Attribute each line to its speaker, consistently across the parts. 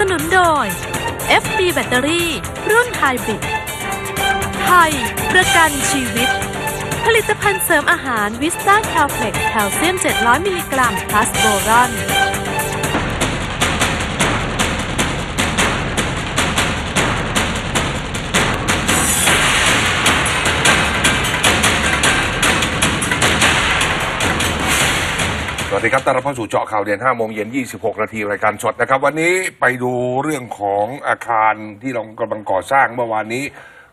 Speaker 1: สนุนโดย FB แบตเตอรี่รุ่นไฮบริดไทยประกันชีวิต ผลิตภัณฑ์เสริมอาหารวิสต้าแคลเพล็กแคลเซียม 700 มิลลิกรัม พลัสโบรอน
Speaker 2: วัสดีครับ ตาอนรับเข้าสู่เจาะข่าวเด่น5โมงเย็น26นาที รายการสดนะครับ วันนี้ไปดูเรื่องของอาคารที่เรากำลังก่อสร้างเมื่อวานนี้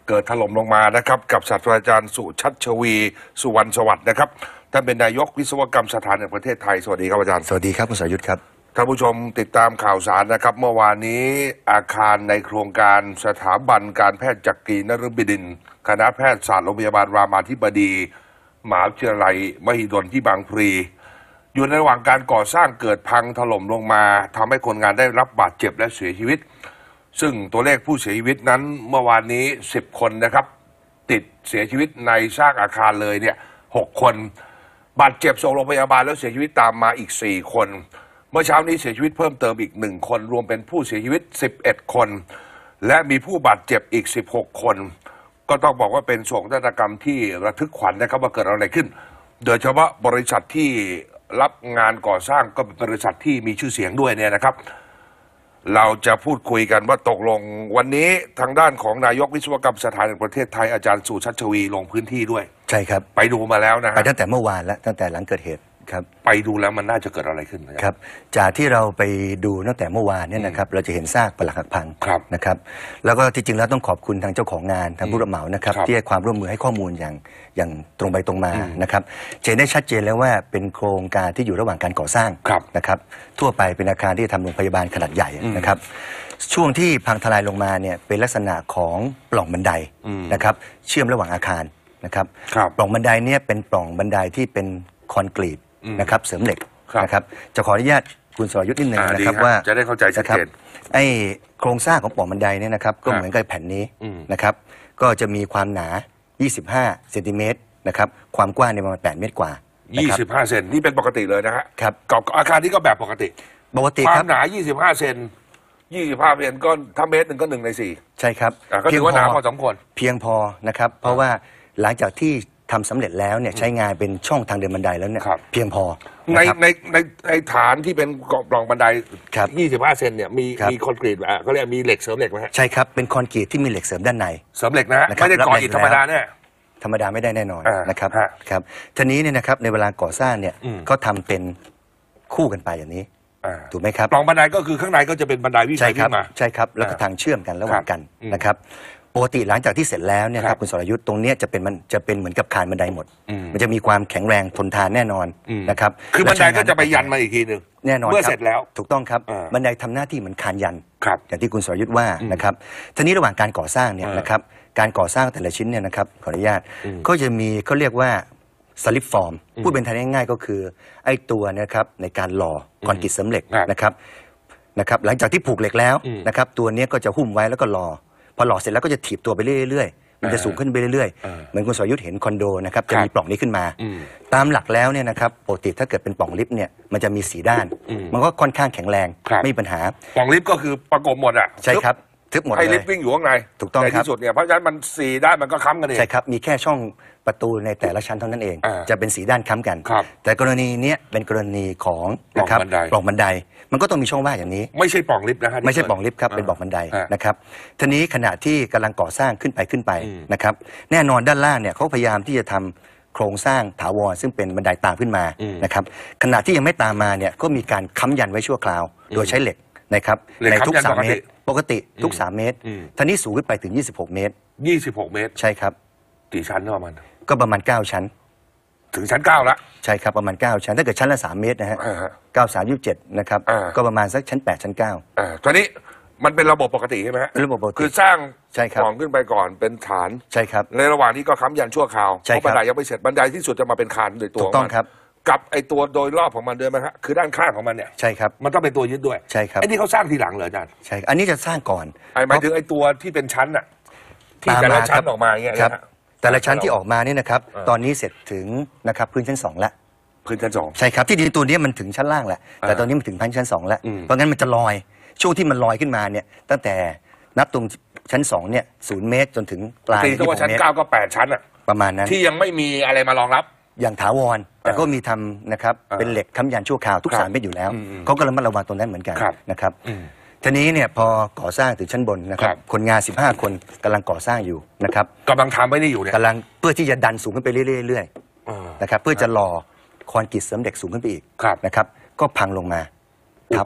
Speaker 2: เกิดถล่มลงมา นะครับ กับศาสตราจารย์สุชัชวี สุวรรณสวัสดิ์นะครับ ท่านเป็นนายกวิศวกรรมสถานแห่งประเทศไทย สวัสดีครับ อาจารย์ สวัสดี
Speaker 1: ครับคุณสายุทธครับ
Speaker 2: ท่านผู้ชมติดตามข่าวสารนะครับ เมื่อวานนี้อาคารในโครงการสถาบัน การแพทย์จักรีนฤบดินคณะแพทยศาสตร์โรงพยาบาลรามาธิบดี มหาวิทยาลัย มหิดลที่บางพลีอยู่ในระหว่างการก่อสร้างเกิดพังถล่มลงมาทำให้คนงานได้รับบาดเจ็บและเสียชีวิต ซึ่งตัวเลขผู้เสียชีวิตนั้นเมื่อวานนี้ 10 คนนะครับ ติดเสียชีวิตในซากอาคารเลยเนี่ยหคน บาดเจ็บส่งโรงพยาบาลแล้วเสียชีวิตตามมาอีก 4 คน เมื่อเช้านี้เสียชีวิตเพิ่มเติมอีกหนึ่งคนรวมเป็นผู้เสียชีวิต 11 คน และมีผู้บาดเจ็บอีก 16 คน ก็ต้องบอกว่าเป็นโศกนาฏกรรมที่ระทึกขวัญนะครับว่าเกิดอะไรขึ้น โดยเฉพาะบริษัทที่รับงานก่อสร้างก็เป็นบริษัทที่มีชื่อเสียงด้วยเนี่ยนะครับ เราจะพูดคุยกันว่าตกลงวันนี้ทางด้านของนายกวิศวกรรมสถานแห่งประเทศไทยอาจารย์สุชัชวีลงพื้นที่ด้วย ใช่ครับ ไปดูมาแล้วนะะไปตั้งแต่เมื
Speaker 1: ่อวานแล้ว ตั้งแต่หลังเกิดเหตุครับ
Speaker 2: ไปดูแล้วมันน่าจะเกิดอะไรขึ้นน
Speaker 1: ะครับจากที่เราไปดูตั้งแต่เมื่อวานเนี่ยนะครับเราจะเห็นซากปลักหักพังครับนะครับ แล้วก็ที่จริงแล้วต้องขอบคุณทางเจ้าของงานทางผู้รับเหมานะครับ ที่ให้ความร่วมมือให้ข้อมูลอย่างอย่างตรงไปตรงมานะครับเห็นได้ชัดเจนแล้วว่าเป็นโครงการที่อยู่ระหว่างการก่อสร้างครับนะครับ ทั่วไปเป็นอาคารที่ทํทำโรงพยาบาลขนาดใหญ่นะครับช่วงที่พังทลายลงมาเนี่ยเป็นลักษณะของปล่องบันไดนะครับเชื่อมระหว่างอาคารนะครับปล่องบันไดเนี่ยเป็นปล่องบันไดที่เป็นคอนกรีตนะครับเสริมเหล็กนะครับจะขออนุญาตคุณสรยุทธ์นิดนึงนะครับ ว่าจะได้เข้าใจชัดเจนไอ้โครงสร้างของป่องบันไดเนี่ยนะครับก็เหมือนกับแผ่นนี้นะครับ ก็จะมีความหนา 25เซนติเมตรนะครับความกว้างในประมาณ 8 เมตรกว่า 25
Speaker 2: เซนนี่เป็นปกติเลยนะฮะครับกับอาคารนี้ก็แบบปกติปกติความหนา 25 เซน25 เซนก็ถ้าเมตรหนึ่งก็หนึ่งในสี่
Speaker 1: ใช่ครับก็ถือว่าหนาพอสมควรเพียงพอนะครับเพราะว่าหลังจากที่ทำสำเร็จแล้วเนี่ยใช้งานเป็นช่องทางเดินบันไดแล้วเนี่ยเพียงพอ
Speaker 2: ในในในในฐานที่เป็นกรองบันได
Speaker 1: ครับ25เซนเนี่ยมีมีคอนกรีตอ่ะเขาเรียกมีเหล็กเสริมเหล็กไหมใช่ครับ เป็นคอนกรีตที่มีเหล็กเสริมด้านในเสริมเหล็กนะฮะไม่ได้ก่ออิฐธรรมดาเนี่ย ธรรมดาไม่ได้แน่นอนนะครับครับทีนี้เนี่ยนะครับในเวลาก่อสร้างเนี่ยก็ทำเป็นคู่กันไปอย่างนี้ถูกไหมครับรองบันไดก็คือข้างในก็จะเป็นบันไดวิ่งขึ้ไปวิ่รับงมาใช่ครับ แล้วก็ทางเชื่อมกันระหว่างกันนะครับปกติหลังจากที่เสร็จแล้วเนี่ยครับคุณสรยุทธ์ตรงนี้จะเป็นมันจะเป็นเหมือนกับคานบันไดหมด มันจะมีความแข็งแรง ทนทานแน่นอนนะครับคือบันไดก็จะไปยันม
Speaker 2: าอีกทีหนึ่งแน่นอนเมื่อเสร็จแล้ว
Speaker 1: ถูกต้องครับบันไดทำหน้าที่เหมือนคานยันครับอย่างที่คุณสรยุทธ์ว่านะครับทีนี้ระหว่างการก่อสร้างเนี่ยนะครับการก่อสร้างแต่ละชิ้นเนี่ยนะครับขออนุญาตก็จะมีเขาเรียกว่าสลิปฟอร์มพูดเป็นไทยง่ายๆ ก็คือไอ้ตัวเนะครับในการหล่อคอนกรีตเสริมเหล็กนะครับนะครับหลังจากที่ผูกเหล็กแล้วนะครับตัวนี้ก็จะหุ้มไว้แล้วก็หล่อพอหล่อเสร็จแล้วก็จะถีบตัวไปเรื่อย ๆ มันจะสูงขึ้นไปเรื่อยๆ เหมือนคุณสอยุทธเห็นคอนโดนะครับจะมีปล่องนี้ขึ้นมา ตามหลักแล้วเนี่ยนะครับปกติถ้าเกิดเป็นปล่องลิฟต์เนี่ยมันจะมีสีด้าน มันก็ค่อนข้างแข็งแรงไม่มีปัญหา
Speaker 2: ปล่องลิฟต์ก็คือประกบหมดอ่ะใช่ครับทึบหมดเลยให้ลิฟต์วิ่งอยู่ข้างในถูกต้องครับที่สุดเนี่ยเพราะฉะนั้นมันสีด้านมันก็ค้ำกันเองใช่ค
Speaker 1: รับ มีแค่ช่องประตูในแต่ละชั้นเท่านั้นเอง จะเป็นสีด้านค้ำกันแต่กรณีนี้เป็นกรณีของนะครับปล่องบันไดมันก็ต้องมีช่องว่างอย่างนี้ไม
Speaker 2: ่ใช่ปล่องลิฟต์นะฮะไม่ใช่ปล่องลิฟต์ครับเป็นปล่องบ
Speaker 1: ันไดนะครับทีนี้ขณะที่กำลังก่อสร้างขึ้นไปขึ้นไปนะครับแน่นอนด้านล่างเนี่ยเขาพยายามที่จะทำโครงสร้างถาวรซึ่งเป็นบันไดตามขึ้นมานะครับขณะที่ยังไม่ตามมาเนี่ยก็มีการค้ำยันไว้ชั่วคราวโดยใช้เหล็กนะครับในทุกสามเมตรปกติทุกสามเมตรท่าทีนี้สูงขึ้นไปถึง 26 เมตร 26 เมตรใช่ครับกี่ชั้นประมาณก็ประมาณ 9 ชั้นถึงชั้นเก้าละใช่ครับประมาณเก้าชั้นถ้าเกิดชั้นละสมเมตร นะฮะเก้าสามยี่สิบเจ็ดนะครับ ก็ประมาณสักชั้นแปดชั้นเก้า
Speaker 2: ตอนนี้มันเป็นระบบปกติใช่ไหมฮะระบบปกติคือสร้างใช่ครับของขึ้นไปก่อนเป็นฐานใช่ครับในระหว่างนี้ก็ค้ำยันชั่วคราวเพราะบันไดยังไม่เสร็จบันไดที่สุดจะมาเป็นคานโดยตัวถูกต้องัครับ กับไอตัวโดยรอบของมันด้วยไหมฮะคือด้านข้างของมันเนี่ยใช่ครับมันต้องเป็นตัวยึดด้ว
Speaker 1: ยใช่ครับไอ้นี่เขาสร้างทีหลังเหรออาจารย์ใช่อันนี้จะสร้างก่อน
Speaker 2: หมายถึงไอตัวที่เป็นชั้นอะที่แต่ละชั้นออกมาเงี้ยครับนะแต่ละชั้นที่ออกมาเนี่ยนะครับตอนน
Speaker 1: ี้เสร็จถึงนะครับพื้นชั้นสองแล้วพื้นชั้นสองใช่ครับที่ดินตัวนี้มันถึงชั้นล่างแหละแต่ตอนนี้มันถึงพื้นชั้นสองแล้วเพราะงั้นมันจะลอยช่วงที่มันลอยขึ้นมาเนี่ยตั้งแต่นับตรงชั้นสองเนี่ยศูนย์เมตรจนถึงปลายที่ว่าชั้นเก้า
Speaker 2: ก็แปดชั้นอะประมาณนั้นที่ยังไม่มีอะไรมารองรับ
Speaker 1: อย่างถาวรแต่ก็มีทำนะครับเป็นเหล็กค้ำยันชั่วคราวทุกสามเมตรอยู่แล้วเขาก็ระมัดระวังตรงนั้นเหมือนกันนะครับทีนี้เนี่ยพอก่อสร้างถึงชั้นบนนะครับ คนงาน15คนกำลังก่อสร้างอยู่นะครับกำลังทำไม่ได้อยู่เนี่ยกำลัง เพื่อที่จะดันสูงขึ้นไปเรื่อยๆนะครับ เพื่อจะรอคอนกรีตเสริมเด็กสูงขึ้นไปอีกนะครับ ก็พังลงมาครับ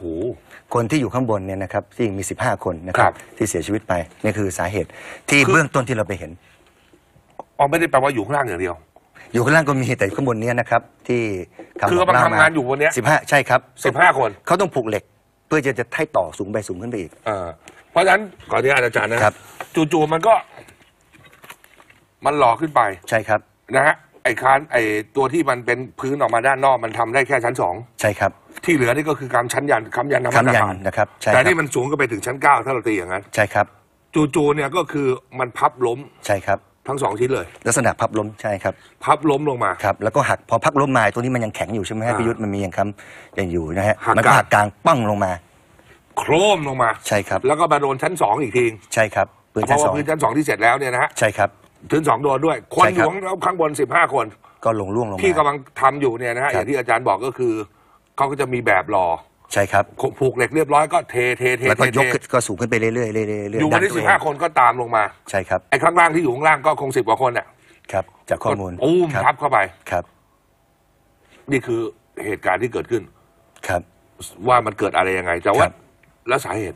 Speaker 1: คนที่อยู่ข้างบนเนี่ยนะครับที่มี15คนนะครับ ที่เสียชีวิตไปนี่คือสาเหตุที่เบื้องต้นที่เราไปเห็น
Speaker 2: อ๋อไม่ได้แปลว่าอยู่ข้างล่างอย่างเดียว
Speaker 1: อยู่ข้างล่างก็มีแต่ข้างบนเนี้ยนะครับ ที่คือกำลังทำงานอยู่บนเนี้ยสิบห้าใช่ครับ15คนเขาต้องผูกเหล็กเพื่อจะจะให้ต่อสูงไปสูงขึ้นไปอีก
Speaker 2: เอเพราะฉะนั้นขออนุญาตอาจารย์นะครับ จู่ๆมันก็ มันหล่อขึ้นไป ใช่ครับ นะฮะไอ้คาน ไอ้ตัวที่มันเป็นพื้นออกมาด้านนอกมันทำได้แค่ชั้นสองใช่ครับ ที่เหลือนี่ก็คือการชั้นยันคํำยันน้ำมคำยันา
Speaker 1: นะครับแต่น
Speaker 2: ี่มันสูงก็ไปถึงชั้นเก้าถ้าเราตีอย่างนั้นใช่ครับ จู่ๆเนี่ยก็คือ
Speaker 1: มันพับล้ม ใช่ครับทั้งสองชิ้นเลยลักษณะพับล้มใช่ครับพับล้มลงมาครับ แล้วก็หักพอพักล้มมาตัวนี้มันยังแข็งอยู่ใช่ไหมฮะพิยุทธ์มันมีอย่างค้ำยังอยู่นะฮะมันก็หักกลางปั้งลงมาโครมลงมาใช่ครับ แล้วก็มาโดนชั้นสองอีกที ใช่ครับเพราะว่าพื้นชั้นสอง
Speaker 2: ที่เสร็จแล้วเนี่ยนะฮะใช่ครับชั้นสองโดนด้วยคนหล่งแลข้างข้างบนสิบห้าคน
Speaker 1: ก็ลงล่วงลงมาที่กำล
Speaker 2: ังทำอยู่เนี่ยนะฮะอย่างที่อาจารย์บอกก็คือเขาก็จะมีแบบรอใช่ครับ ผูกเหล็กเรียบร้อยก็เทเทเทแล้วก็ยก
Speaker 1: ก็สูงขึ้นไปเรื่อยๆเรื่อยๆอยู่วันที่สิบห้า
Speaker 2: คนก็ตามลงมาใช่ครับไอ้ข้างล่างที่อยู่ข้างล่างก็คงสิบกว่าคนอ่ะครับ จากข้อมูลอู้มทับเข้าไปครับ นี่คือเหตุการณ์ที่เกิดขึ้นครับ ว่ามันเกิดอะไร ยังไงแต่ว่าแล้วสาเหตุ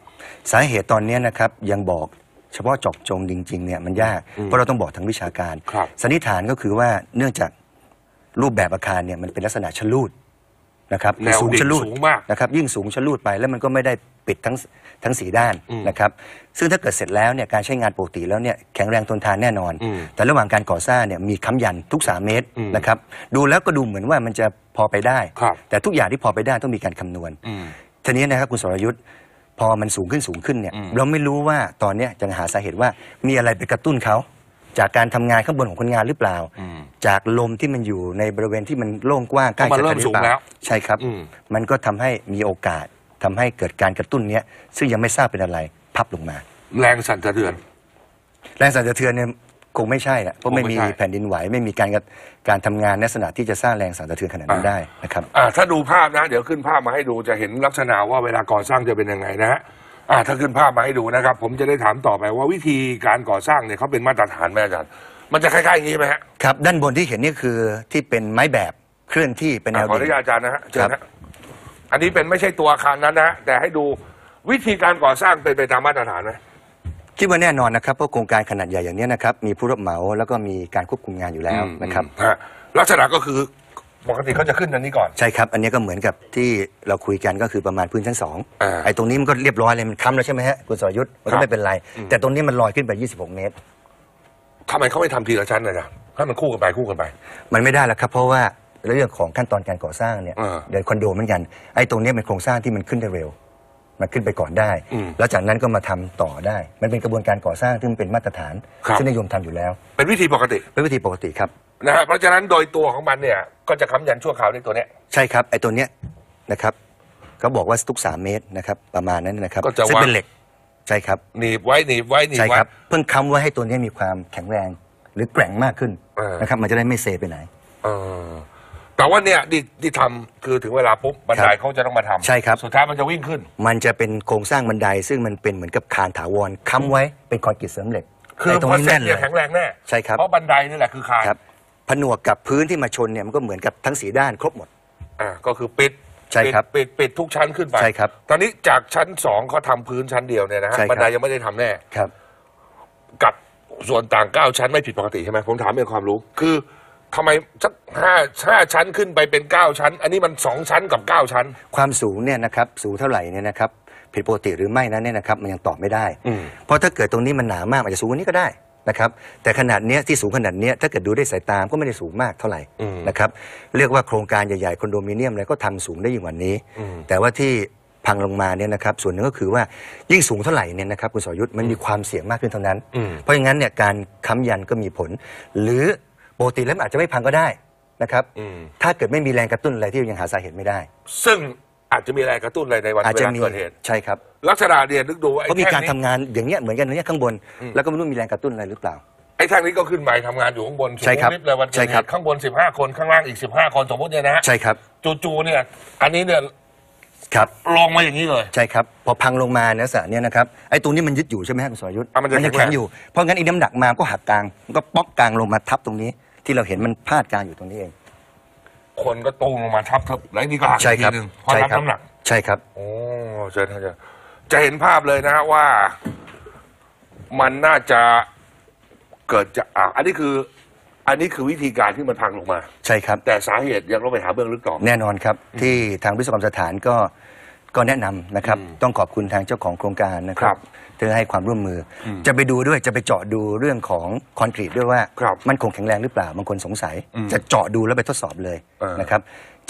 Speaker 1: สาเหตุตอนนี้นะครับ ยังบอกเฉพาะจอกจงจริง ๆ เนี่ยมันยากเพราะเราต้องบอกทางวิชาการสันนิษฐานก็คือว่าเนื่องจากรูปแบบอาคารเนี่ยมันเป็นลักษณะชลูดนะครับแนวสูงชะลูดนะครับยิ่งสูงชะลูดไปแล้วมันก็ไม่ได้ปิดทั้งทั้งสีด้านนะครับซึ่งถ้าเกิดเสร็จแล้วเนี่ยการใช้งานปกติแล้วเนี่ยแข็งแรงทนทานแน่นอน แต่ระหว่างการก่อสร้างเนี่ยมีค้ำยันทุกสาเมตรนะครับดูแล้วก็ดูเหมือนว่ามันจะพอไปได้ แต่ทุกอย่างที่พอไปได้ต้องมีการคำนวณทีนี้นะครับคุณสรยุทธ์พอมันสูงขึ้นสูงขึ้นเนี่ยเราไม่รู้ว่าตอนนี้จะหาสาเหตุว่ามีอะไรไปกระตุ้นเขาจากการทำงานข้างบนของคนงานหรือเปล่า จากลมที่มันอยู่ในบริเวณที่มันโล่งกว้างใกล้เพาันจะเริ่มสูงแล้ว ใช่ครับ มันก็ทำให้มีโอกาสทำให้เกิดการกระตุ้นเนี้ยซึ่งยังไม่ทราบเป็นอะไรพับลงมา
Speaker 2: แรงสั่นสะเทือน
Speaker 1: แรงสั่นสะเทือนเนี่ยคงไม่ใช่แหละเพราะไม่มีแผ่นดินไหวไม่มีการการทำงานในลักษณะที่จะสร้างแรงสั่นสะเทือนขนาดนั้นได้นะครับ
Speaker 2: อ่า ถ้าดูภาพนะ เดี๋ยวขึ้นภาพมาให้ดูจะเห็นลักษณะว่าเวลาก่อสร้างจะเป็นยังไงนะฮะอ่าถ้าขึ้นภาพมาให้ดูนะครับผมจะได้ถามต่อไปว่าวิธีการก่อสร้างเนี่ยเขาเป็นมาตรฐานไหมอาจารย์ มันจะคล้ายๆอย่างนี้ไหมฮะ
Speaker 1: ครับ ด้านบนที่เห็นนี่คือที่เป็นไม้แบบเคลื่อนที่เป็นแนวอ่งขออนุดญาตอาจารย์นะฮะเชิญครันะบ
Speaker 2: อันนี้เป็นไม่ใช่ตัวอาคารนั้นนะแต่ให้ดูวิธีการก่อสร้างเป็นไปตามมาตรฐานไหม
Speaker 1: คิดว่าแน่นอนนะครับเพราะโครงการขนาดใหญ่อย่างนี้นะครับมีผู้รับเหมาแล้วก็มีการควบคุมงานอยู่แล้วนะครับฮะลักษณะก็คือปกติเขาจะขึ้นอันนี้ก่อนใช่ครับ อันนี้ก็เหมือนกับที่เราคุยกันก็คือ ประมาณพื้นชั้นสองอไอ้ตรงนี้มันก็เรียบร้อยเลยมันค้ำแล้วใช่ไหมฮะคุณสรยุทธ์มันก็ไม่เป็นไร แต่ตรงนี้มันลอยขึ้นไป26 เมตร
Speaker 2: ทำไมเขาไม่ทำทีละชั้นนะจ๊ะ
Speaker 1: ให้มันคู่กันไปคู่กันไป มันไม่ได้แล้วครับ เพราะว่าเรื่องของขั้นตอนการก่อสร้างเนี่ยเดีเดินคอนโดเหมือนกันไอ้ตรงนี้เป็นโครงสร้างที่มันขึ้นได้เร็ว มันขึ้นไปก่อนได้ แล้วจากนั้นก็มาทำต่อได้ มันเป็นกระบวนการก่อสร้างที่มันเป็นมาตรฐานที่นิยมทำอยู่แล้ว เป็นวิธีปกติเป็นวิธีปกติครับ
Speaker 2: นะฮะเพราะฉะนั้นโดยตัวของมันเนี่ยก็จะค้ำยันชั่วคราวด้วยตัวเนี้ย
Speaker 1: ใช่ครับ ไอ้ตัวเนี้ยนะครับเขาบอกว่าทุกสามเมตรนะครับ ประมาณนั้นนะครับก็จะซึ่งเป็นเหล็กใช่ครับหนีบไว้หนีบไว้หนีบใช่ครับ เพิ่งค้ำไว้ให้ตัวเนี้ยมีความแข็งแรงหรือแกร่งมากขึ้นนะครับมันจะได้ไม่เซไปไหน
Speaker 2: เออแต่ว่าเนี่ยที่ทีทำคือถึงเวลาปุ๊บบันไดเขาจะต้องมาทำใช่ครับสุดท้ายมันจะวิ่งขึ้น
Speaker 1: มันจะเป็นโครงสร้างบันไดซึ่งมันเป็นเหมือนกับคานถาวรค้ำไว้เป็นคอนกรีตเสริมเหล็ก คือตรงนี้แน่นเลยแข็งแรงแน่ใช่ครับเพราะบันไดนี่แหละคือคานผนวกกับพื้นที่มาชนเนี่ยมันก็เหมือนกับทั้งสีด้านครบหมด อ่าก็คือปิดใช่ครับ
Speaker 2: ปิดปิดปิดทุกชั้น
Speaker 1: ขึ้นไปใช่ครับ ตอนนี้
Speaker 2: จากชั้นสองเขาทำพื้นชั้นเดียวเนี่ยนะฮะใรับันไดยังไม่ได้ทำแน่ครับ กับส่วนต่างเก้าชั้นไม่ผิดปกติใช่ไหมผมถามเป็นความรู้ คือทำไมสักห้าห้าชั้นขึ้นไปเป็นเก้าชั้น อันนี้มันสองชั้นกับเก้าชั้น
Speaker 1: ความสูงเนี่ยนะครับสูงเท่าไหร่เนี่ยนะครับ ผิดปกติหรือไม่นั้นเนี่ยนะครับมันยังตอบไม่ได้เพราะถ้าเกิดตรงนี้มันหนามากอาจจะสูงกว่านี้ก็ได้นะครับ แต่ขนาดเนี้ยที่สูงขนาดเนี้ยถ้าเกิดดูได้สายตามก็ไม่ได้สูงมากเท่าไหร่นะครับเรียกว่าโครงการใหญ่ๆคอนโดมิเนียมอะไรก็ทำสูงได้ยิ่งกว่านี้ แต่ว่าที่พังลงมาเนี่ยนะครับส่วนหนึ่งก็คือว่ายิ่งสูงเท่าไหร่เนี่ยนะครับคุณสอยุทธมันมีความเสี่ยงมากขึ้นเท่านั้น เพราะงั้นเนี่ยการค้ำยันก็มีผล หรือปกติแล้วอาจจะไม่พังก็ได้นะครับถ้าเกิดไม่มีแรงกระตุ้นอะไรที่ยังหาสาเหตุไม่ได้
Speaker 2: ซึ่งอาจจะมีอะไรกระตุ้นอะไรในวันอาจเวจะลามีเกิดเหตุใช่ครับลักษณะเนี่ยนึกดูว่าเขามีการทำาง
Speaker 1: านอย่างเงี้ยเหมือนกันเนี่ยข้างบน แล้วก็ไม่รู้มีแรงกระตุ้นอะไรหรือเปล่า
Speaker 2: ไอ้ทางนี้ก็ขึ้นใหม่ทำงานอยู่ข้างบนใช่ครับุเลยวันเกิดใช่เหครับตุข้างบน 15 คนข้างล่างอีก 15 คนสมมติเนี่ยนะใช่ครับ จู่ๆเนี่ยอันนี้เนี่ยครับลงมาอย่างนี้เลย
Speaker 1: ใช่ครับพอพังลงมาเนี่ยสระเนี่ยนะครับไอ้ตัวนี้มันยึดอยู่ใช่ไหมครับคุณสอยุทธมันจะแข็งงอยู่เพราะงั้นไอ้น้ำหนักมาก็หักกลางมันก็ป๊อกกลางลงมาทับตรงนี้ที่เราเห็นมันพาดกลางอยู่ตรงนี้เอง
Speaker 2: คนก็ตูงลงมาทับทับ แล้วนี่ก็หักอีกทีหนึ่งพอรับน้ำหนัก ใช่ครับโอ้เชิญท่านจาจะเห็นภาพเลยนะว่ามันน่าจะเกิดจะอ่ะอันนี้คือ อันนี้คือวิธีการที่มันพังลงมา ใช่ครับ แต่สาเหตุยังต้องไปหาเบื้องลึกต่อแน่นอน
Speaker 1: ครับ ที่ทางวิศวกรรมสถานก็ก็แนะนำนะครับต้องขอบคุณทางเจ้าของโครงการนะครับเธอให้ความร่วมมือ จะไปดูด้วยจะไปเจาะดูเรื่องของคอนกรีตด้วยว่ามันคงแข็งแรงหรือเปล่าบางคนสงสัย จะเจาะดูแล้วไปทดสอบเลยนะครับ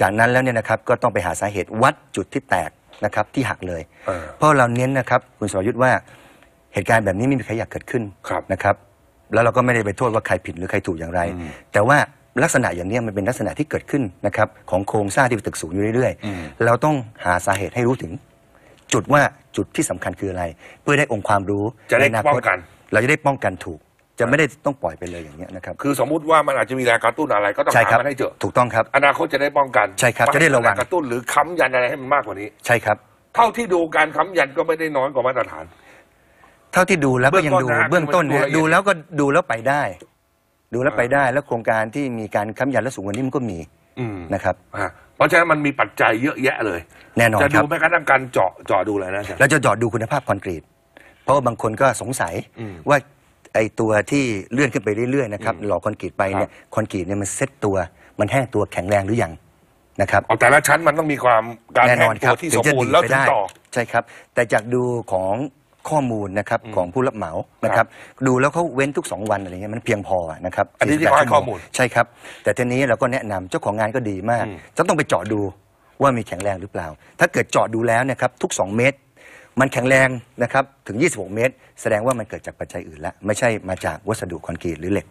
Speaker 1: จากนั้นแล้วเนี่ยนะครับก็ต้องไปหาสาเหตุวัดจุดที่แตกนะครับที่หักเลย เพราะเราเน้นนะครับคุณสรยุทธ์ว่าเหตุการณ์แบบนี้ไม่มีใครอยากเกิดขึ้นนะครับ แล้วเราก็ไม่ได้ไปโทษว่าใครผิดหรือใครถูกอย่างไร แต่ว่าลักษณะอย่างนี้มันเป็นลักษณะที่เกิดขึ้นนะครับของโครงสร้างที่เป็นตึกสูงอยู่เรื่อยๆ เราต้องหาสาเหตุให้รู้ถึง จุดว่าจุดที่สำคัญคืออะไร เพื่อได้องค์ความรู้จะได้ป้องกันเราจะได้ป้องกันถูกจะไม่ได้ต้องปล่อยไปเลยอย่างเงี้ยนะครับคือสม
Speaker 2: มุติว่ามันอาจจะมีแรงกระตุ้นอะไรก็ต้องหามันให้
Speaker 1: เจอถูกต้องครับ
Speaker 2: อนาคตจะได้ป้องกัน ใช่ครับ จะได้ระวังกระตุ้นหรือค้ำยันอะไรให้มันมากกว่านี้ใช่ครับ เท่าที่ดูการค้ำยันก็ไม่ได้น้อยกว่ามาตรฐาน
Speaker 1: เท่าที่ดูแล้วก็ยังดูเบื้องต้นนดูแล้วก็ดูแล้วไปได้ดูแล้วไปได้แล้วโครงการที่มีการค้ำยันและสูงกว่านี้มันก็มีนะครับ
Speaker 2: เพราะฉะนั้นมันมีปัจจัยเยอะแยะเลย แน่นอนจะดูแม้กระทั่งการเจาะเจาะดู
Speaker 1: เลยนะแล้วรเราจะเจอดดูคุณภาพคอนกรีต เพราะว่าบางคนก็สงสัยว่าไอตัวที่เลื่อนขึ้นไปเรื่อยๆนะครับ หล่อคอนกรีตไปเนี่ยคอนกรีตเนี่ยมันเซ็ตตัว มันแห้งตัวแข็งแรงหรือยังนะครับแต่ละชั้น
Speaker 2: มันต้องมีความการแน่นห้องนตัวที่สมจะบูรณ์แล้วไปถึงได้ต่อ
Speaker 1: ใช่ครับแต่จากดูของข้อมูลนะครับของผู้รับเหมานะครับดูแล้วเขาเว้นทุก 2 วันอะไรเงี้ยมันเพียงพอนะครับอันนี้ที่เขาให้ข้อมูลใช่ครับแต่ทีนี้เราก็แนะนำเจ้าของงานก็ดีมาก จะต้องไปเจาะดูว่ามีแข็งแรงหรือเปล่า ถ้าเกิดเจาะดูแล้วนะครับทุก 2 เมตร มันแข็งแรงนะครับถึง 26 เมตร แสดงว่ามันเกิดจากปัจจัยอื่นละ ไม่ใช่มาจากวัสดุคอนกรีตหรือเหล็ก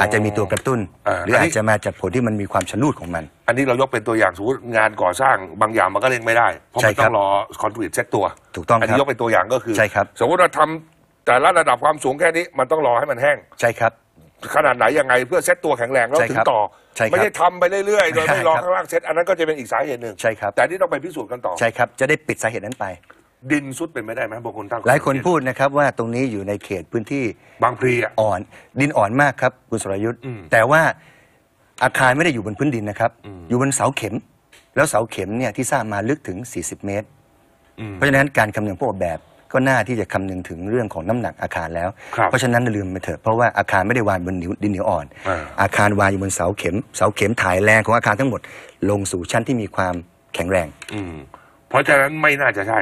Speaker 1: อาจจะมีตัวกระตุ้น หรืออาจจะมาจากผลที่มันมีความชนูดของมัน
Speaker 2: อันนี้เรายกเป็นตัวอย่างสมมติงานก่อสร้างบางอย่างมันก็เล่นไม่ได้ เพราะมันต้องรอคอนกรีตเซ็ตตัว ถูกต้องอันนี้ยกเป็นตัวอย่างก็คือใช่ครับสมมติเราทำแต่ละระดับความสูงแค่นี้มันต้องรอให้มันแห้งใช่ครับขนาดไหนยังไงเพื่อเซ็ตตัวแข็งแรงแล้วถึงต่อใช่ครับไม่ได้ทำไปเรื่อยๆโดยไม่รอข้างล่างเซ็ตอันนั้นก็จะเป็นอีกสาเหตุหนึ่งใช่ครับ แต่นี่ต้องไปพิสูจน์กันต่อใ
Speaker 1: ช่ครับจะได้ปิดสาเหตุนั้นไป
Speaker 2: ดินซุดเป็นไม่ได้ไหมบางคนตั้งหลายคนพูด
Speaker 1: นะครับว่าตรงนี้อยู่ในเขตพื้นที่บางพลีอ่อนดินอ่อนมากครับคุณสรยุทธ์แต่ว่าอาคารไม่ได้อยู่บนพื้นดินนะครับ อยู่บนเสาเข็มแล้วเสาเข็มเนี่ยที่สร้างมาลึกถึง 40 เมตรเพราะฉะนั้นการคำนึงพวกออกแบบก็น่าที่จะคำนึงถึงเรื่องของน้ำหนักอาคารแล้ว เพราะฉะนั้นลืมไปเถอะเพราะว่าอาคารไม่ได้วางบนดินเหนียวอ่อนอาอาคารวางอยู่บนเสาเข็ม เสาเข็มถ่ายแรงของอาคารทั้งหมดลงสู่ชั้นที่มีความแข็งแรง
Speaker 2: อืเพราะฉะนั้นไม่น่าจะใช่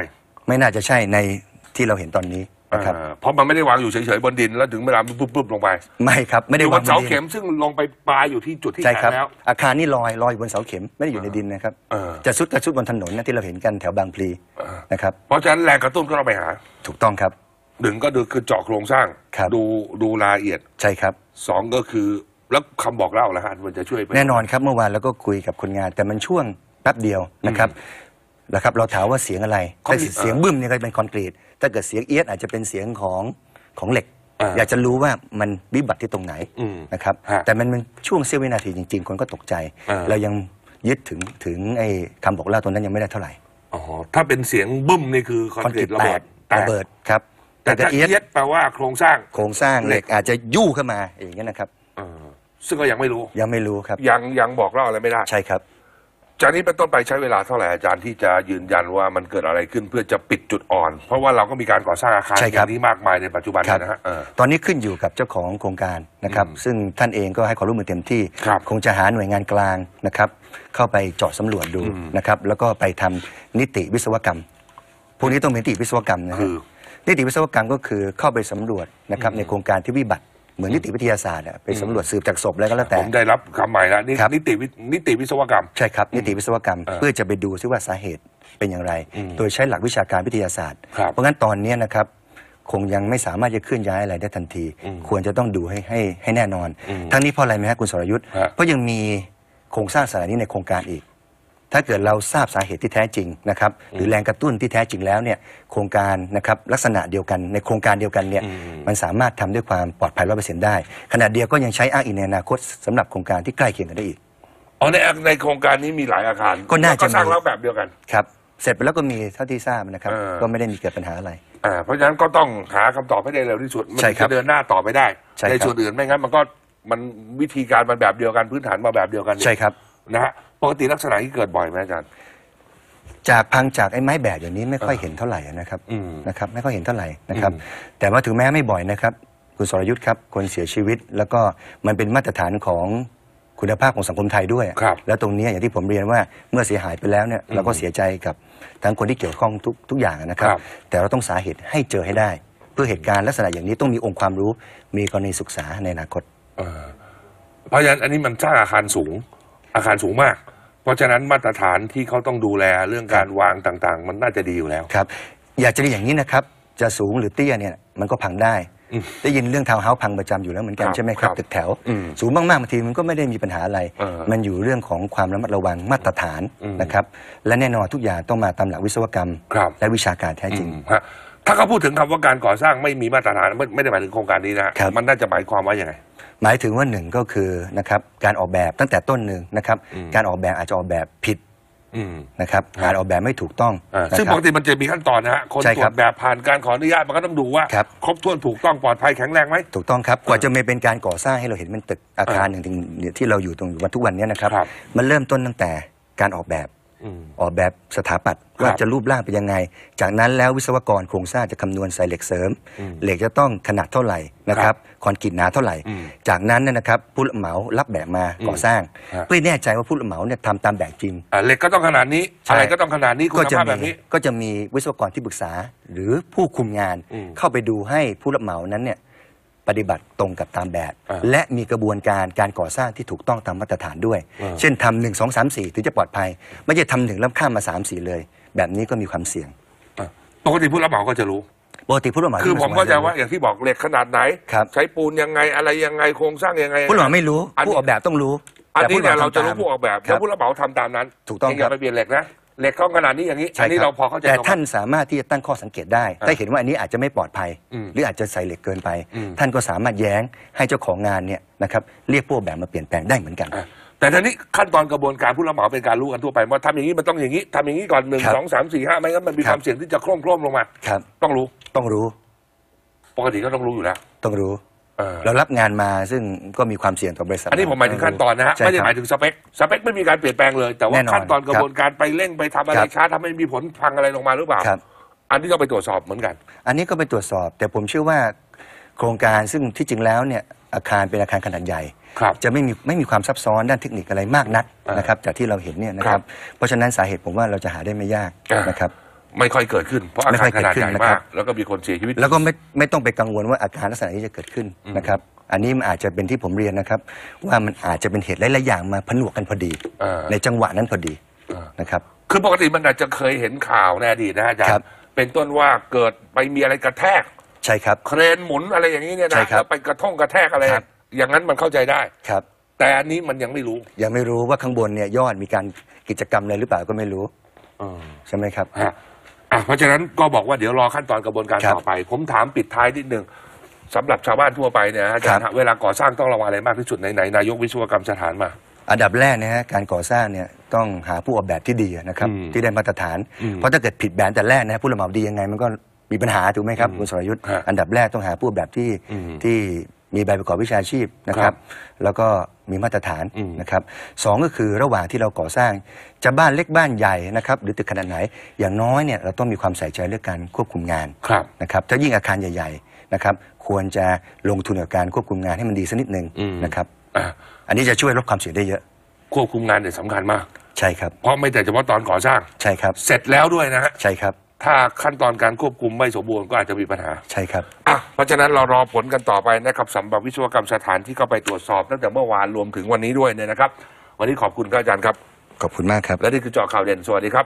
Speaker 1: ไม่น่าจะใช่ในที่เราเห็นตอนนี้
Speaker 2: เพราะมันไม่ได้วางอยู่เฉยๆบนดินแล้วถึงเวลานปุ๊บๆลงไป
Speaker 1: ไม่ครับไม่ได้บวางนเสาเข็ม
Speaker 2: ซึ่งลงไปปลายอยู่ที่จุดที่แข็งแล้ว
Speaker 1: อาคารนี่ลอย ลอยบนเสาเข็มไม่ได้อยู่ในดินนะครับ จะซุดกระซุดบนถนนนะที่เราเห็นกันแถวบางพลีนะครับ
Speaker 2: เพราะฉะนั้นแรงกระตุ้นก็เราไปหา ถูกต้องครับ หนึ่งก็ดูคือเจาะโครงสร้าง ดูดูรายละเอียด ใช่ครับ สองก็คือแล้วคำบอกเล่าละฮะมันจะช่วยไแน่นอน
Speaker 1: ครับเมื่อวานเราก็คุยกับคนงานแต่มันช่วงแป๊บเดียวนะครับนะครับเราถามว่าเสียงอะไรเสียงบึ้มเนี่ยก็เป็นคอนกรีตถ้าเกิดเสียงเอียดอาจจะเป็นเสียงของของเหล็ก อยากจะรู้ว่ามันวิบัติที่ตรงไหนนะครับแต่มันเป็นช่วงเสี้ยววินาทีจริงๆคนก็ตกใจ เรายังยึดถึงถึงไอ้คำบอกเล่าตรงนั้นยังไม่ได้เท่าไหร่
Speaker 2: อ๋อถ้าเป็นเสียงบึ้มนี่ค
Speaker 1: ือคอนกรีตระเบิดระเบิดครับแต่เอียดแปลว่าโครงสร้างโครงสร้างเหล็กอาจจะยู่ขึ้นมาอย่างนี้นะครับซึ่งก็ยังไม่รู้ยังไม่รู้ครับยังยังบอกเล่าอะไรไม่ได้
Speaker 2: ใช่ครับจากนี้เป็นต้นไปใช้เวลาเท่าไหร่ อาจารย์ที่จะยืนยันว่ามันเกิดอะไรขึ้นเพื่อจะปิดจุดอ่อน เพราะว่าเราก็มีการก่อสร้างอาคารใช่ครับอย่างนี้มากมายในปัจจุบันนะฮะออ
Speaker 1: ตอนนี้ขึ้นอยู่กับเจ้าของโครงการนะครับซึ่งท่านเองก็ให้ความร่วมมือเต็มที่คคงจะหาหน่วยงานกลางนะครับเข้าไปเจาะสำรวจดูนะครับแล้วก็ไปทำนิติวิศวกรรม พวกนี้ต้องเป็นนิติวิศวกรรมนะฮะนิติวิศวกรรมก็คือเข้าไปสำรวจนะครับในโครงการที่วิบัติเหมือนนิติวิทยาศาสตร์อะไปสำรวจสืบจากศพแล้วก็แล้วแต่ผมได้รับคำใหม่ละนี่ครับนิติวินิติวิศวกรรมใช่ครับ นิติวิศวกรรม เพื่อจะไปดูซิว่าสาเหตุเป็นอย่างไร โดยใช้หลักวิชาการวิทยาศาสตร์ เพราะงั้นตอนนี้นะครับคงยังไม่สามารถจะเคลื่อนย้ายอะไรได้ทันที ควรจะต้องดูให้ให้ให้แน่นอน ทั้งนี้เพราะอะไรไหมคับคุณสรยุทธ์เพราะยังมีโครงสร้างสถานีในโครงการอีกถ้าเกิดเราทราบสาเหตุที่แท้จริงนะครับ หรือแรงกระตุ้นที่แท้จริงแล้วเนี่ย โครงการนะครับลักษณะเดียวกัน ในโครงการเดียวกันเนี่ยมันสามารถทำด้วยความปลอดภัยร้อเปอร์เซ็นต์ได้ขณะเดียวก็ยังใช้อ้างอิงในอนาคตสำหรับโครงการที่ใกล้เคียงกันได้อีก
Speaker 2: อ๋อในในโครงการนี้มีหลายอาคาร ก็น่าจะสร้างแล้วแบบเดียวกัน
Speaker 1: ครับ เสร็จไปแล้วก็มีเท่าที่ทราบนะครับ ก็ไม่ได้มีเกิดปัญหาอะไร
Speaker 2: อ่าเพราะฉะนั้นก็ต้องหาคำตอบให้ได้เร็วที่สุดมันจะเดินหน้าต่อไปได้ในส่วนอื่นไม่งั้นมันก็มันวิธีการมันแบบเดียวกันพื้นฐานมาแบบเดียวกันใช่ครับ นะฮะปกติลักษณะที่เกิดบ่อยไหมอาจารย์
Speaker 1: จากพังจากไอ้ไม้แบบอย่างนี้ไม่ค่อยเห็นเท่าไหร่นะครับนะครับไม่ค่อยเห็นเท่าไหร่นะครับ แต่ว่าถึงแม้ไม่บ่อยนะครับ คุณสรยุทธ์ครับคนเสียชีวิต แล้วก็มันเป็นมาตรฐานของคุณภาพของสังคมไทยด้วยครับแล้วตรงนี้อย่างที่ผมเรียนว่าเมื่อเสียหายไปแล้วเนี่ยเราก็เสียใจกับทั้งคนที่เกี่ยวข้องทุกทุกอย่างนะครับรบแต่เราต้องสาเหตุให้เจอให้ได้ เพื่อเหตุการณ์ลักษณะอย่างนี้ต้องมีองค์ความรู้มีกรณีศึกษาในอนาคต
Speaker 2: เพราะฉะนั้นอันนี้มันสร้างอาคารสูงอาคารสูงมาก เพราะฉะนั้นมาตรฐานที่เขาต้องดูแลเรื่องการวางต่างๆ มันน่าจะดีอยู่แล้ว
Speaker 1: ครับ อยากจะเรียนอย่างนี้นะครับ จะสูงหรือเตี้ยเนี่ย มันก็พังได้ ได้ยินเรื่องทาวน์เฮาส์พังประจำอยู่แล้วเหมือนกันใช่ไหมครับตึกแถว สูงมากๆบางทีมันก็ไม่ได้มีปัญหาอะไร มันอยู่เรื่องของความระมัดระวังมาตรฐานนะครับ และแน่นอนทุกอย่างต้องมาตามหลักวิศวกรรมรและวิชาการแท้จริง
Speaker 2: ถ้าเขาพูดถึงคำว่าการก่อสร้างไม่มีมาตรฐานไม่ได้หมายถึงโครงการนี้นะ มันน่าจะหมายความว่าอย่างไร
Speaker 1: หมายถึงว่าหนึ่งก็คือนะครับการออกแบบตั้งแต่ต้นหนึ่งนะครับการออกแบบอาจจะออกแบบผิดนะครับอาจออกแบบไม่ถูกต้องอซึ่งปกติ
Speaker 2: มันจะมีขั้นตอนนะฮะคนออกตรวจแบบผ่านการขออนุญาตมันก็ต้องดูว่า ครบครบถ้วนถูกต้อง ปลอดภัยแข็งแรงไหม
Speaker 1: ถูกต้องครับ กว่าจะมาเป็นการก่อสร้างให้เราเห็นเป็นตึกอาคารหนึ่งที่เราอยู่ตรงวันทุกวันนี้นะครับมันเริ่มต้นตั้งแต่การออกแบบออกแบบสถาปัตย์ว่าจะรูปร่างเป็นยังไง จากนั้นแล้ววิศวกรโครงสร้างจะคำนวณใส่เหล็กเสริม เหล็กจะต้องขนาดเท่าไหร่นะครับ คอนกรีตหนาเท่าไหร่ จากนั้นนะครับผู้รับเหมารับแบบมาก่อสร้างเพื่อแน่ใจว่าผู้รับเหมาเนี่ยทำตามแบบจริง
Speaker 2: เหล็กก็ต้องขนาดนี้อะไรก็ต้องขนาดนี้ก็จะมี
Speaker 1: ก็จะมีวิศวกรที่ปรึกษาหรือผู้คุมงานเข้าไปดูให้ผู้รับเหมานั้นเนี่ยปฏิบัติตรงกับตามแบบและมีกระบวนการการก่อสร้างที่ถูกต้องตามมาตรฐานด้วย เช่นทำหนึ่งสองสามสี่ถึงจะปลอดภัย ไม่ใช่ทำหนึ่งแล้วข้ามมาสามสี่เลย แบบนี้ก็มีความเสี่ยงปกติผู้รับเหมาก็จะรู้ปกติผู้รับเหมาคือผมก็จะ
Speaker 2: ว่าอย่างที่บอกเหล็กขนาดไหน ใช้ปูนยังไงอะไรยังไง โครงสร้างยังไงผู้รับเหมาไม่
Speaker 1: รู้ผู้ออกแบบต้องรู้
Speaker 2: อันนี้เนี่ยเราจะรู้ผู้ออกแบบแล้วผู้รับเหมาทำตามนั้น ถูกต้องครับย่าไปเปลี่ยนเหล็กนะเหล็ก้องขนาดนี้อย่างนี้อันนี้เราพอเข้าใจแต่ท่
Speaker 1: านสามารถที่จะตั้งข้อสังเกตได้ถ้าเห็นว่าอันนี้อาจจะไม่ปลอดภัย หรืออาจจะใส่เหล็กเกินไป ท่านก็สามารถแย้งให้เจ้าของงานเนี่ยนะครับ เรียกพวกแบบมาเปลี่ยนแปลงได้เหมือนกัน
Speaker 2: แต่ทีนี้ขั้นตอนกระบวนการผู้รับเหมาเป็นการรู้กันทั่วไปว่าทำอย่างนี้มันต้องอย่างนี้ทำอย่างนี้ก่อนหนึ่งสองสามสี่ห้าไม่งั้นมันมีความเสี่ยงที่จะคล่มๆลงมาต้องรู้ต้องรู้ ปกติก็ต้องรู้อยู่แล้ว
Speaker 1: ต้องรู้เรารับงานมาซึ่งก็มีความเสี่ยงต่อบริษัทอันนี้ผมหมายถึงขั้นตอนนะฮะไม่ได้หมาย
Speaker 2: ถึงสเปคสเปคไม่มีการเปลี่ยนแปลงเลยแต่ว่าขั้นตอนกระบวนการไปเร่งไปทำอะไรช้าทำให้มีผลพังอะไรลงมาหรือเปล่าอันนี้ก็ไปตรวจสอบเหมือนกัน
Speaker 1: อันนี้ก็ไปตรวจสอบ แต่ผมเชื่อว่าโครงการซึ่งที่จริงแล้วเนี่ยอาคารเป็นอาคารขนาดใหญ่จะไม่มีไม่มีความซับซ้อนด้านเทคนิคอะไรมากนักนะครับจากที่เราเห็นเนี่ยนะครับเพราะฉะนั้นสาเหตุผมว่าเราจะหาได้ไม่ยากนะครับ
Speaker 2: ไม่ค่อยเกิดขึ้นเพราะอาการขนาดใหญ่มากแล้วก็มีคนเสียชีวิต แล้วก็ไม่
Speaker 1: ไม่ต้องไปกังวลว่าอาการลักษณะนี้จะเกิดขึ้นนะครับ อันนี้มันอาจจะเป็นที่ผมเรียนนะครับ ว่ามันอาจจะเป็นเหตุ หลาย ๆ อย่างมาผนวกกันพอดี ในจังหวะนั้นพอดี
Speaker 2: นะครับคือปกติมันอาจจะเคยเห็นข่าวในอดีตนะอาจารย์เป็นต้นว่าเกิดไปมีอะไรกระแทก ใช่ครับ เครนหมุนอะไรอย่างนี้เนี่ยนะครัแล้บวไปกระท่องกระแทกอะไร อย่างนั้นมันเข้าใจได้ครับ แต่อันนี้มันยังไม่รู้
Speaker 1: ยังไม่รู้ว่าข้างบนเนี่ยยอดมีการกิจกรรมอะไรหรือเปล่าก็ไม่รู้ใช่ไหมครับเพราะฉะนั้นก็
Speaker 2: บอกว่า เดี๋ยวรอขั้นตอนกระบวนการรต่อไป ผมถามปิดท้ายนิดหนึ่งสำหรับชาวบ้านทั่วไปเนี่ยะอาจารย์ฮะเวลาก่อสร้างต้องระวังอะไรมากที่สุดหนไหนนายกวิศวกรรมสถานมา
Speaker 1: อันดับแรกนะฮะการก่อสร้างเนี่ยต้องหาผู้ออกแบบที่ดีนะครับ ที่ได้มาตรฐานเพราะถ้าเกิดผิดแบบแต่แรกนะฮะผู้ระเหมาดียังไงมันก็มีปัญหาถูกไหมครับคุณสรยุทธ์อันดับแรกต้องหาผู้ออกแบบที่ที่มีใบประกอบวิชาชีพนะครับ แล้วก็มีมาตรฐานนะครับสองก็คือระหว่างที่เราก่อสร้างจะบ้านเล็กบ้านใหญ่นะครับหรือตึกขนาดไหนอย่างน้อยเนี่ยเราต้องมีความใส่ใจเรื่องการควบคุมงานนะครับ ถ้ายิ่งอาคารใหญ่ ๆนะครับ ควรจะลงทุนกับการควบคุมงานให้มันดีสักนิดหนึ่งนะครับอันนี้จะช่วยลดความเสี่ยงได้เยอะ
Speaker 2: ควบคุมงานเนี่ยสำคัญมากใช่ครับเพราะไม่แต่เฉพาะตอนก่อสร้างใช่ครับ เสร็จแล้วด้วยนะฮะใช่ครับถ้าขั้นตอนการควบคุมไม่สมบูรณ์ก็อาจจะมีปัญหา
Speaker 1: ใช่ครับอ่
Speaker 2: ะเพราะฉะนั้นเรารอผลกันต่อไปนะครับสำหรับวิศวกรรมสถานที่เข้าไปตรวจสอบ ตั้งแต่เมื่อวานรวมถึงวันนี้ด้วยเนี่ยนะครับ วันนี้ขอบคุณครับอาจารย์ครับ ขอบคุณมากครับ และนี่คือเจาะข่าวเด่น สวัสดีครับ